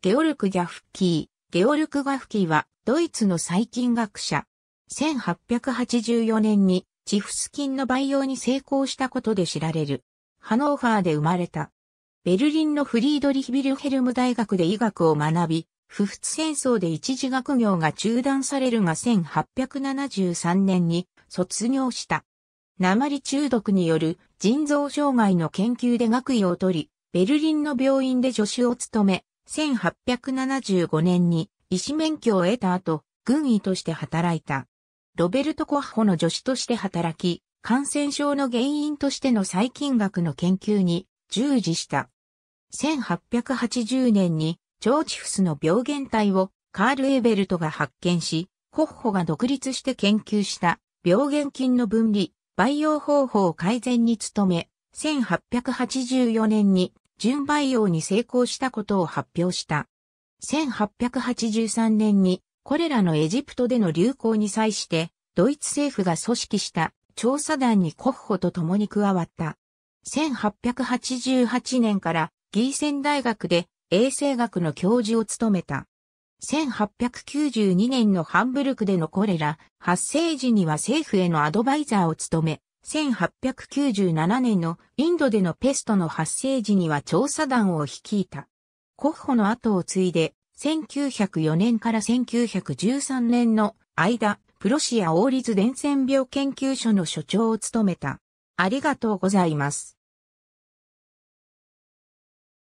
ゲオルク・ギャフキー。ゲオルク・ガフキーは、ドイツの細菌学者。1884年に、チフス菌の培養に成功したことで知られる。ハノーファーで生まれた。ベルリンのフリードリヒビルヘルム大学で医学を学び、不仏戦争で一時学業が中断されるが1873年に卒業した。鉛中毒による腎臓障害の研究で学位を取り、ベルリンの病院で助手を務め、1875年に医師免許を得た後、軍医として働いた。ロベルト・コッホの助手として働き、感染症の原因としての細菌学の研究に従事した。1880年にョーチフスの病原体をカール・エーベルトが発見し、コッホが独立して研究した病原菌の分離、培養方法改善に努め、1884年に純培養に成功したことを発表した。1883年にこれらのエジプトでの流行に際して、ドイツ政府が組織した調査団に国保と共に加わった。1888年からギーセン大学で衛生学の教授を務めた。1892年のハンブルクでのコレラ発生時には政府へのアドバイザーを務め、1897年のインドでのペストの発生時には調査団を率いた。コッホの後を継いで、1904年から1913年の間、プロシア王立伝染病研究所の所長を務めた。ありがとうございます。